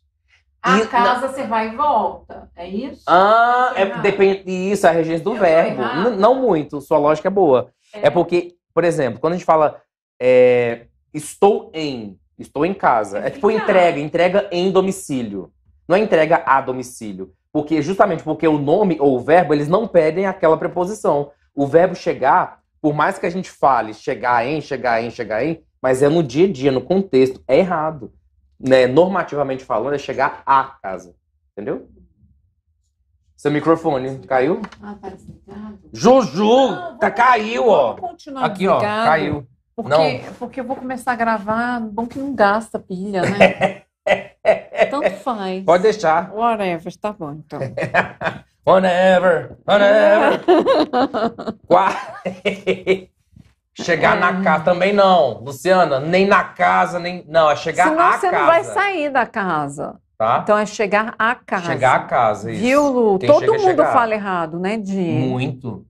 A casa você vai e volta, é isso? Ah, é, depende disso a regência do Eu verbo. Não, não muito, sua lógica é boa. É. é. porque, por exemplo, quando a gente fala é, estou em, Estou em casa. É tipo entrega, entrega em domicílio. Não é entrega a domicílio. Porque justamente porque o nome ou o verbo, eles não pedem aquela preposição. O verbo chegar, por mais que a gente fale chegar em, chegar em, chegar em, mas é no dia a dia, no contexto, é errado. Né? Normativamente falando, é chegar à casa. Entendeu? Seu microfone caiu? Ah, tá desligado. Juju! Tá não, tá, caiu, ó. Aqui, ó, caiu. Porque, não. porque eu vou começar a gravar, bom que não gasta pilha, né? Tanto faz. Pode deixar. Whatever, tá bom então. whatever, whatever. chegar é. na casa também não, Luciana, nem na casa, nem. Não, é chegar Senão à você casa. Você não vai sair da casa. Tá? Então é chegar à casa. Chegar à casa, isso. Viu, Lu? Quem é Todo chega, mundo chegar. fala errado, né, de Muito.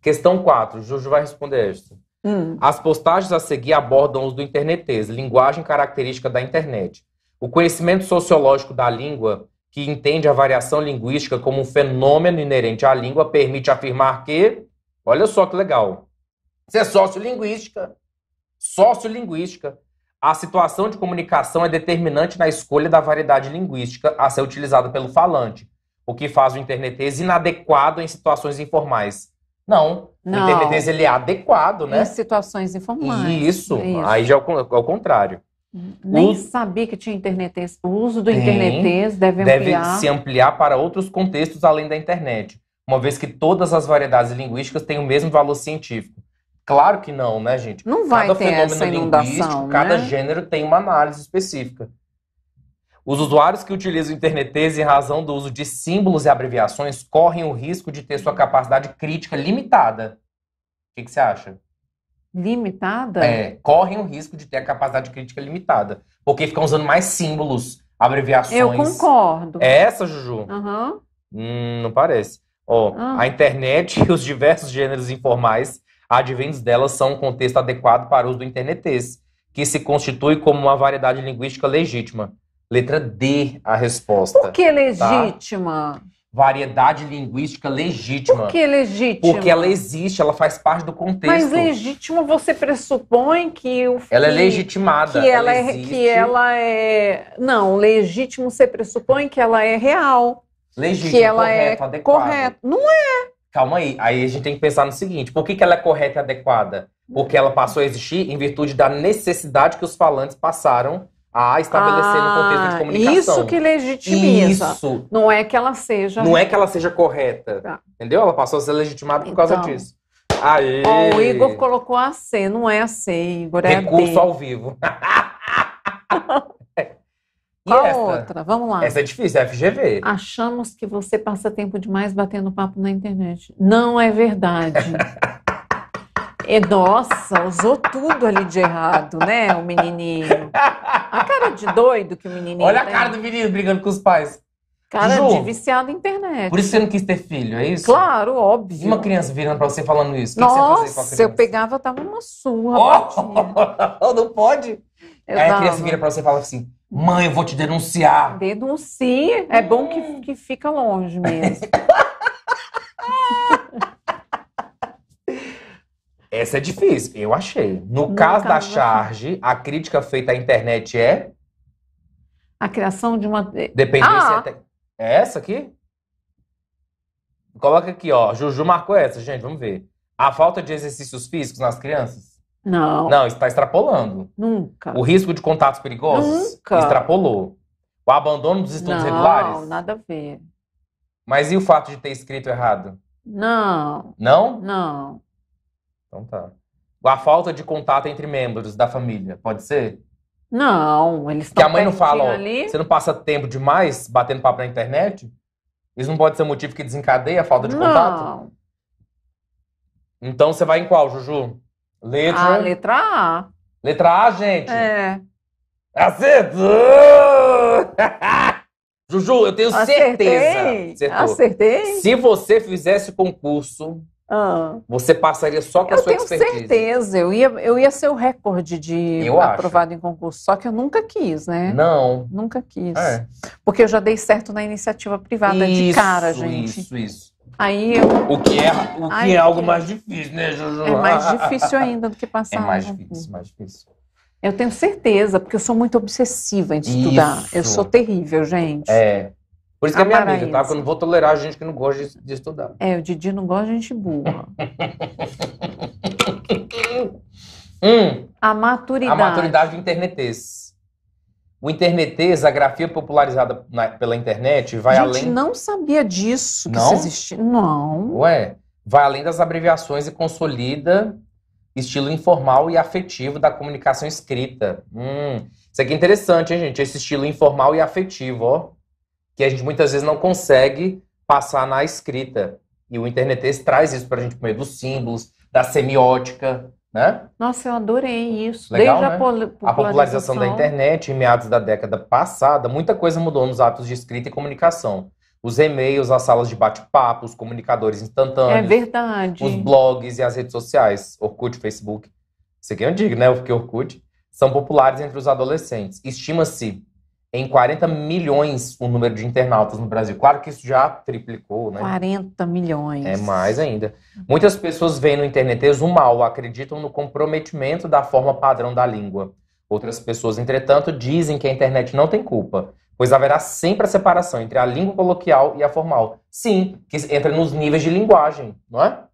Questão 4, Juju vai responder isso Hum. As postagens a seguir abordam os do internetês, linguagem característica da internet. O conhecimento sociológico da língua, que entende a variação linguística como um fenômeno inerente à língua, permite afirmar que, olha só que legal, isso é sociolinguística. Sociolinguística. A situação de comunicação é determinante na escolha da variedade linguística a ser utilizada pelo falante, o que faz o internetês inadequado em situações informais. Não. Não. O intermitência ele é adequado, né? Em situações informais. Isso. É isso. Aí já é o é contrário. Nem sabia que tinha internetês. O uso do internetês deve ampliar. Deve se ampliar para outros contextos além da internet, uma vez que todas as variedades linguísticas têm o mesmo valor científico. Claro que não, né, gente? Não vai cada ter fenômeno essa inundação, linguístico, né? cada gênero tem uma análise específica. Os usuários que utilizam o Internetês em razão do uso de símbolos e abreviações correm o risco de ter sua capacidade crítica limitada. O que, que você acha? Limitada? É, correm o risco de ter a capacidade crítica limitada. Porque ficam usando mais símbolos, abreviações. Eu concordo. É essa, Juju? Aham. Uhum. Hum, não parece. Ó, oh, a internet e os diversos gêneros informais advindos delas são um contexto adequado para o uso do internetês, que se constitui como uma variedade linguística legítima. Letra D, a resposta. Por que tá? legítima? Tá? Variedade linguística legítima. Por que legítima? Porque ela existe, ela faz parte do contexto. Mas legítima você pressupõe que o Ela é legitimada. Que ela, ela é, que ela é. Não, legítimo você pressupõe que ela é real. Legítimo, que ela correto, é adequado. correta. Não é. Calma aí, aí a gente tem que pensar no seguinte: por que, que ela é correta e adequada? Porque ela passou a existir em virtude da necessidade que os falantes passaram a estabelecer ah, no contexto de ah, comunicação. Isso que legitimiza. Isso. Não é que ela seja. Não é que ela seja correta. Tá. Entendeu? Ela passou a ser legitimada por então, causa disso. Aí. o Igor colocou a C, não é a C, Igor. É Recurso ao vivo. Qual essa? outra? Vamos lá. Essa é difícil, é FGV. Achamos que você passa tempo demais batendo papo na internet. Não é verdade. E, é, nossa, usou tudo ali de errado, né, o menininho. A cara de doido que o menininho Olha tem. a cara do menino brigando com os pais. Cara Ju, de viciado em internet. Por isso você não quis ter filho, é isso? Claro, óbvio. Uma criança virando pra você falando isso, o que, Nossa, que você fazia com a criança? eu pegava, tava uma surra. Oh, não pode? Eu Aí a criança vira pra você e fala assim, mãe, eu vou te denunciar. Denuncie, é bom que, hum. que fica longe mesmo. Essa é difícil, eu achei. No, caso, da charge, a crítica feita à internet é? A criação de uma. Eh, Dependência. Ah. É, é essa aqui? Coloca aqui, ó. Juju marcou essa, gente, vamos ver. A falta de exercícios físicos nas crianças? Não. Não, está extrapolando. Nunca. O risco de contatos perigosos? Nunca. Extrapolou. O abandono dos estudos não, regulares? Não, nada a ver. Mas e o fato de ter escrito errado? Não. Não? Não. Então tá. A falta de contato entre membros da família, pode ser? Não, eles estão. Que a mãe não fala, ó, ali. você não passa tempo demais batendo papo na internet? Isso não pode ser motivo que desencadeia a falta de não. contato? Então você vai em qual, Juju? Letra. A ah, letra A. Letra A, gente? É. Acertou! Juju, eu tenho Acertei. certeza. Acertou. Acertei. Se você fizesse concurso ah. Você passaria só com eu a sua expertise. Eu tenho certeza, eu ia, eu ia ser o recorde de eu aprovado acho. em concurso, só que eu nunca quis, né? Não. Nunca quis. É. Porque eu já dei certo na iniciativa privada isso, de cara, gente. Isso, isso. Aí eu... O que é, o que é algo que... mais difícil, né, Juju? É mais difícil ainda do que passar. É mais né? difícil, mais difícil. Eu tenho certeza, porque eu sou muito obsessiva em estudar. Isso. Eu sou terrível, gente. É. Por isso que é minha amiga, tá? Porque eu não vou tolerar gente que não gosta de, de estudar. É, o Didi não gosta de gente burra. hum, a maturidade. A maturidade do internetês. O internetês, a grafia popularizada na, pela internet, vai gente, além... Gente, não sabia disso, que não? isso existia. Não. Ué, vai além das abreviações e consolida estilo informal e afetivo da comunicação escrita. Hum, isso aqui é interessante, hein, gente? Esse estilo informal e afetivo, ó que a gente muitas vezes não consegue passar na escrita. E o internetês traz isso para a gente por meio dos símbolos, da semiótica, né? Nossa, eu adorei isso. Legal, Desde né? a, popularização... a popularização da internet, em meados da década passada, muita coisa mudou nos atos de escrita e comunicação. Os e-mails, as salas de bate-papo, os comunicadores instantâneos. É verdade. Os blogs e as redes sociais, Orkut, Facebook. Isso aqui eu é digo né? Porque Orkut são populares entre os adolescentes. Estima-se em 40 milhões o número de internautas no Brasil. Claro que isso já triplicou, né? 40 milhões. É mais ainda. Muitas pessoas veem no interneteiros o mal, acreditam no comprometimento da forma padrão da língua. Outras pessoas, entretanto, dizem que a internet não tem culpa, pois haverá sempre a separação entre a língua coloquial e a formal. Sim, que entra nos níveis de linguagem, não é?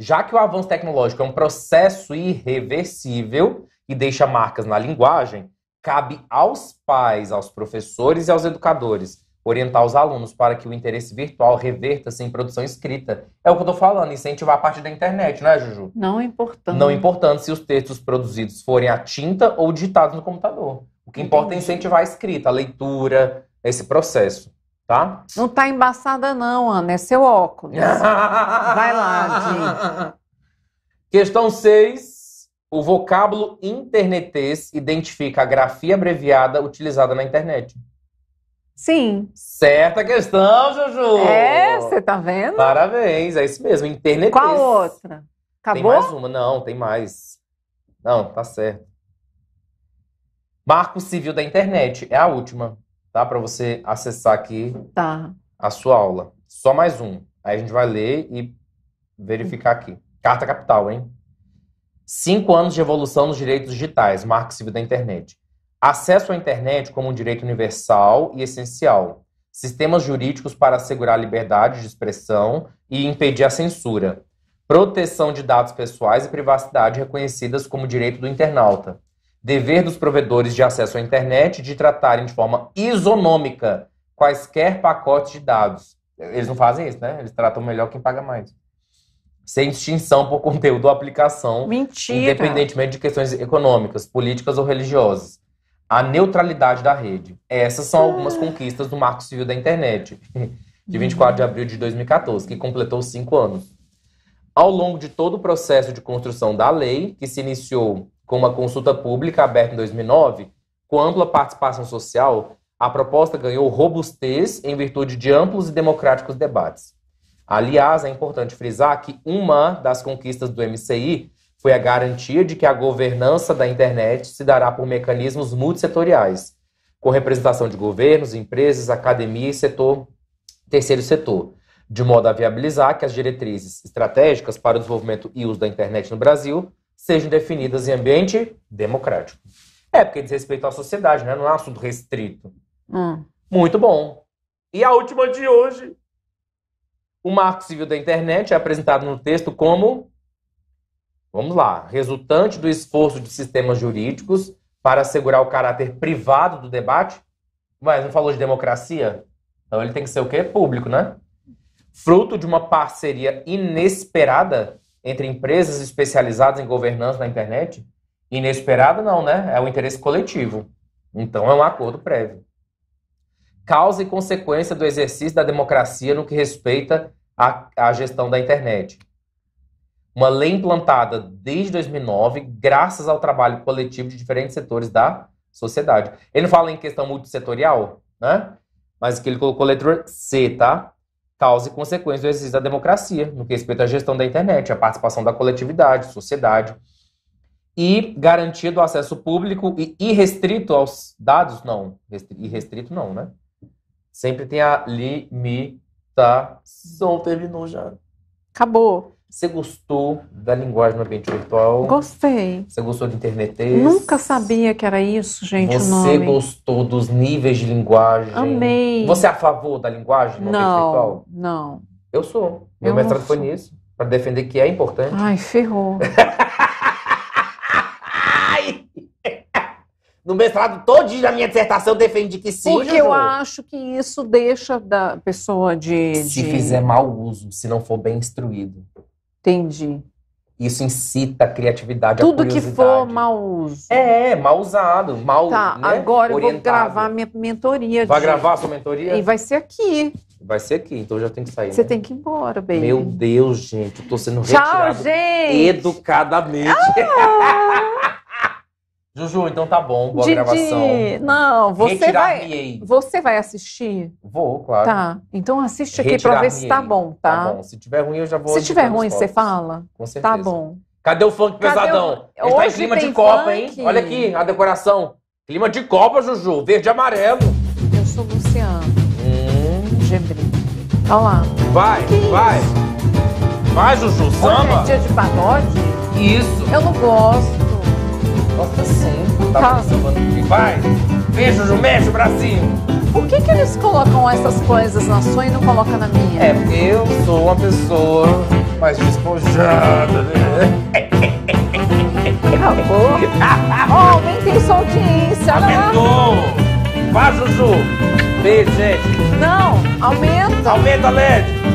Já que o avanço tecnológico é um processo irreversível e deixa marcas na linguagem, cabe aos pais, aos professores e aos educadores orientar os alunos para que o interesse virtual reverta-se em produção escrita. É o que eu estou falando, incentivar a parte da internet, não é, Juju? Não é Não se os textos produzidos forem à tinta ou digitados no computador. O que Entendi. importa é incentivar a escrita, a leitura, esse processo. Tá? Não tá embaçada, não, Ana. É seu óculos. Vai lá, Di. Questão 6. O vocábulo internetês identifica a grafia abreviada utilizada na internet. Sim. Certa questão, Juju! É, você tá vendo? Parabéns, é isso mesmo, internetês. Qual outra? Acabou? Tem mais uma, não, tem mais. Não, tá certo. Marco Civil da Internet é a última, tá? Para você acessar aqui tá. a sua aula. Só mais um. Aí a gente vai ler e verificar aqui. Carta Capital, hein? Cinco anos de evolução nos direitos digitais, marco civil da internet. Acesso à internet como um direito universal e essencial. Sistemas jurídicos para assegurar a liberdade de expressão e impedir a censura. Proteção de dados pessoais e privacidade reconhecidas como direito do internauta. Dever dos provedores de acesso à internet de tratarem de forma isonômica quaisquer pacotes de dados. Eles não fazem isso, né? Eles tratam melhor quem paga mais sem distinção por conteúdo ou aplicação, Mentira. independentemente de questões econômicas, políticas ou religiosas. A neutralidade da rede. Essas são algumas ah. conquistas do Marco Civil da Internet, de 24 de abril de 2014, que completou cinco anos. Ao longo de todo o processo de construção da lei, que se iniciou com uma consulta pública aberta em 2009, com ampla participação social, a proposta ganhou robustez em virtude de amplos e democráticos debates. Aliás, é importante frisar que uma das conquistas do MCI foi a garantia de que a governança da internet se dará por mecanismos multissetoriais, com representação de governos, empresas, academia e setor, terceiro setor, de modo a viabilizar que as diretrizes estratégicas para o desenvolvimento e uso da internet no Brasil sejam definidas em ambiente democrático. É, porque diz respeito à sociedade, né? não é um assunto restrito. Hum. Muito bom. E a última de hoje, o marco civil da internet é apresentado no texto como, vamos lá, resultante do esforço de sistemas jurídicos para assegurar o caráter privado do debate. Mas não falou de democracia? Então ele tem que ser o quê? Público, né? Fruto de uma parceria inesperada entre empresas especializadas em governança na internet. Inesperada não, né? É o interesse coletivo. Então é um acordo prévio causa e consequência do exercício da democracia no que respeita à, à gestão da internet. Uma lei implantada desde 2009, graças ao trabalho coletivo de diferentes setores da sociedade. Ele não fala em questão multissetorial, né? Mas que ele colocou letra C, tá? Causa e consequência do exercício da democracia, no que respeita à gestão da internet, à participação da coletividade, sociedade. E garantia do acesso público e irrestrito aos dados, não. Irrestrito não, né? Sempre tem a limitação. Terminou já. Acabou. Você gostou da linguagem no ambiente virtual? Gostei. Você gostou de internet? Nunca sabia que era isso, gente. Você gostou dos níveis de linguagem? Amei. Você é a favor da linguagem no não, ambiente virtual? Não. Eu sou. Meu Eu mestrado foi nisso para defender que é importante. Ai, ferrou. no mestrado todo dia na minha dissertação defendi que sim. Porque Juju. eu acho que isso deixa da pessoa de. Se de... fizer mau uso, se não for bem instruído. Entendi. Isso incita a criatividade, Tudo a que for mau uso. É, mal usado, mal Tá, né, agora orientado. eu vou gravar minha mentoria. Vai de... gravar a sua mentoria? E vai ser aqui. Vai ser aqui, então já tem que sair. Você né? tem que ir embora, baby. Meu Deus, gente, eu tô sendo Tchau, retirado. Tchau, gente! Educadamente. Ah! Juju, então tá bom, boa Didi, gravação. Não, você vai, você vai assistir? Vou, claro. Tá, então assiste aqui pra ver se tá bom, tá? Tá bom, se tiver ruim eu já vou... Se tiver ruim, você fala? Com tá certeza. Tá bom. Cadê o funk pesadão? O... Ele tá em clima de Copa, funk. hein? Olha aqui a decoração. Clima de Copa, Juju, verde e amarelo. Eu sou Luciano. Hum. Gebri. Olha lá. Vai, vai. Isso? Vai, Juju, samba. Hoje é dia de pagode? Isso. Eu não gosto. Bota assim. Tá Calma. Pensando, vai! Beijo no mexe o Por que, que eles colocam essas coisas na sua e não colocam na minha? É, eu sou uma pessoa mais despojada, né? Acabou. Aumentei oh, sua audiência, olha Aumentou. lá. Vá, Juju. Beijo, gente. Não, aumenta. Aumenta, LED.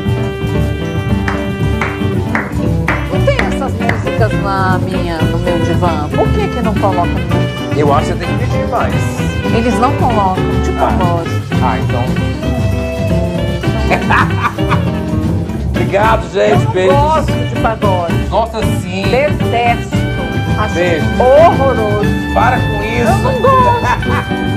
músicas na minha, no meu divã. Por que que não colocam Eu acho que você tem que pedir mais. Eles não colocam, de tipo pagode. Ah. ah, então. Obrigado, gente. Eu Beijos. gosto de pagode. Nossa, sim. Detesto. Beijo. horroroso. Para com isso. Eu não gosto.